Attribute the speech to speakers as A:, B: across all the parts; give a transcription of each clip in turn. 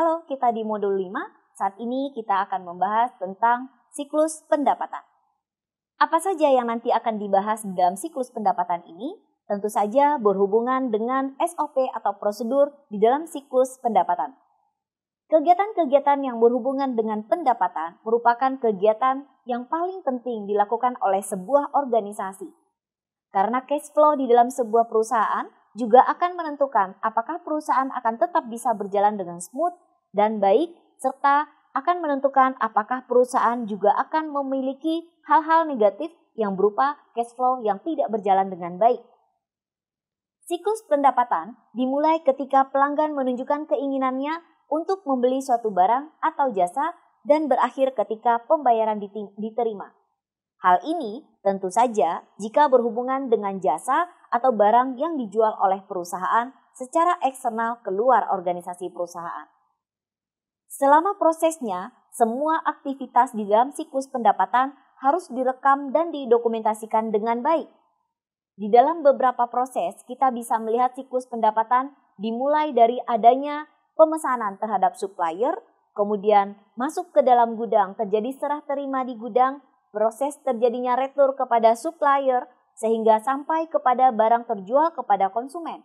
A: Halo, kita di modul 5. Saat ini kita akan membahas tentang siklus pendapatan. Apa saja yang nanti akan dibahas dalam siklus pendapatan ini? Tentu saja berhubungan dengan SOP atau prosedur di dalam siklus pendapatan. Kegiatan-kegiatan yang berhubungan dengan pendapatan merupakan kegiatan yang paling penting dilakukan oleh sebuah organisasi. Karena cash flow di dalam sebuah perusahaan juga akan menentukan apakah perusahaan akan tetap bisa berjalan dengan smooth dan baik serta akan menentukan apakah perusahaan juga akan memiliki hal-hal negatif yang berupa cash flow yang tidak berjalan dengan baik. Siklus pendapatan dimulai ketika pelanggan menunjukkan keinginannya untuk membeli suatu barang atau jasa dan berakhir ketika pembayaran diterima. Hal ini tentu saja jika berhubungan dengan jasa atau barang yang dijual oleh perusahaan secara eksternal keluar organisasi perusahaan. Selama prosesnya, semua aktivitas di dalam siklus pendapatan harus direkam dan didokumentasikan dengan baik. Di dalam beberapa proses, kita bisa melihat siklus pendapatan dimulai dari adanya pemesanan terhadap supplier, kemudian masuk ke dalam gudang, terjadi serah terima di gudang, proses terjadinya retur kepada supplier, sehingga sampai kepada barang terjual kepada konsumen.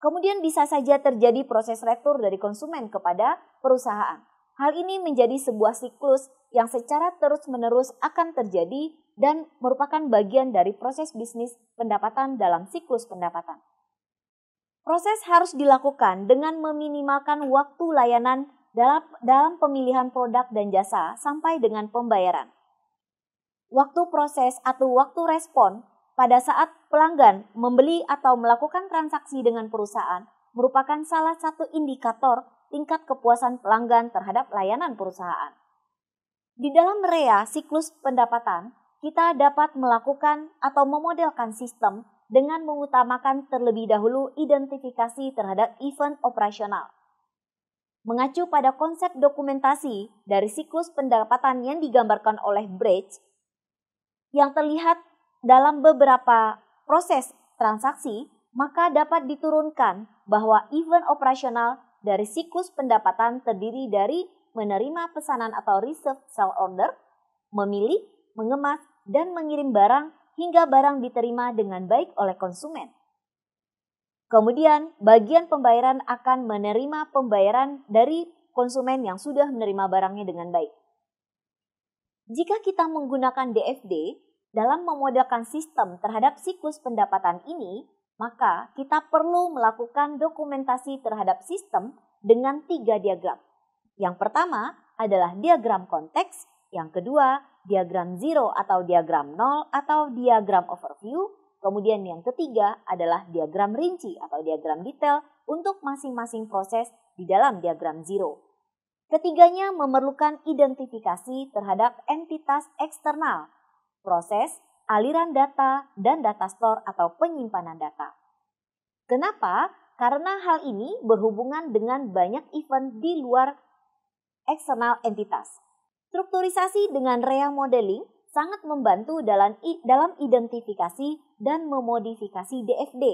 A: Kemudian bisa saja terjadi proses retur dari konsumen kepada perusahaan. Hal ini menjadi sebuah siklus yang secara terus-menerus akan terjadi dan merupakan bagian dari proses bisnis pendapatan dalam siklus pendapatan. Proses harus dilakukan dengan meminimalkan waktu layanan dalam, dalam pemilihan produk dan jasa sampai dengan pembayaran. Waktu proses atau waktu respon pada saat pelanggan membeli atau melakukan transaksi dengan perusahaan merupakan salah satu indikator tingkat kepuasan pelanggan terhadap layanan perusahaan. Di dalam rea siklus pendapatan, kita dapat melakukan atau memodelkan sistem dengan mengutamakan terlebih dahulu identifikasi terhadap event operasional. Mengacu pada konsep dokumentasi dari siklus pendapatan yang digambarkan oleh Bridge, yang terlihat dalam beberapa proses transaksi, maka dapat diturunkan bahwa event operasional dari siklus pendapatan terdiri dari menerima pesanan atau reserve sell order, memilih, mengemas, dan mengirim barang hingga barang diterima dengan baik oleh konsumen. Kemudian, bagian pembayaran akan menerima pembayaran dari konsumen yang sudah menerima barangnya dengan baik. Jika kita menggunakan DFD, dalam memodelkan sistem terhadap siklus pendapatan ini, maka kita perlu melakukan dokumentasi terhadap sistem dengan tiga diagram. Yang pertama adalah diagram konteks, yang kedua diagram zero atau diagram nol atau diagram overview, kemudian yang ketiga adalah diagram rinci atau diagram detail untuk masing-masing proses di dalam diagram zero. Ketiganya memerlukan identifikasi terhadap entitas eksternal proses, aliran data, dan data store atau penyimpanan data. Kenapa? Karena hal ini berhubungan dengan banyak event di luar eksternal entitas. Strukturisasi dengan rea modeling sangat membantu dalam dalam identifikasi dan memodifikasi DFD.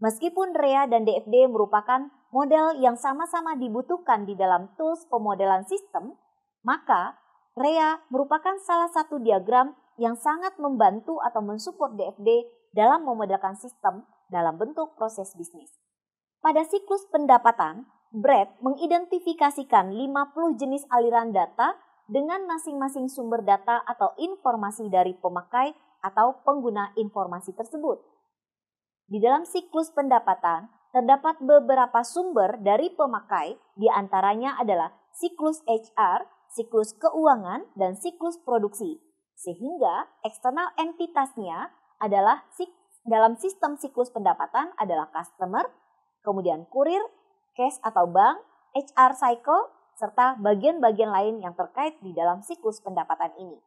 A: Meskipun rea dan DFD merupakan model yang sama-sama dibutuhkan di dalam tools pemodelan sistem, maka rea merupakan salah satu diagram yang sangat membantu atau mensupport DFD dalam memodalkan sistem dalam bentuk proses bisnis. Pada siklus pendapatan, Brad mengidentifikasikan 50 jenis aliran data dengan masing-masing sumber data atau informasi dari pemakai atau pengguna informasi tersebut. Di dalam siklus pendapatan, terdapat beberapa sumber dari pemakai, diantaranya adalah siklus HR, siklus keuangan, dan siklus produksi sehingga eksternal entitasnya adalah dalam sistem siklus pendapatan adalah customer, kemudian kurir, cash atau bank, HR cycle, serta bagian-bagian lain yang terkait di dalam siklus pendapatan ini.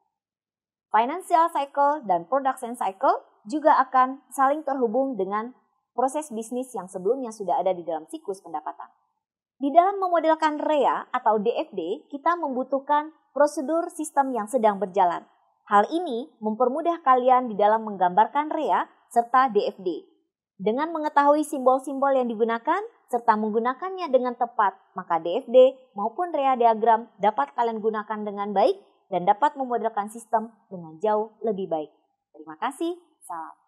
A: Financial cycle dan production cycle juga akan saling terhubung dengan proses bisnis yang sebelumnya sudah ada di dalam siklus pendapatan. Di dalam memodelkan REA atau DFD, kita membutuhkan prosedur sistem yang sedang berjalan Hal ini mempermudah kalian di dalam menggambarkan rea serta DFD. Dengan mengetahui simbol-simbol yang digunakan serta menggunakannya dengan tepat, maka DFD maupun rea diagram dapat kalian gunakan dengan baik dan dapat memodelkan sistem dengan jauh lebih baik. Terima kasih. Salam.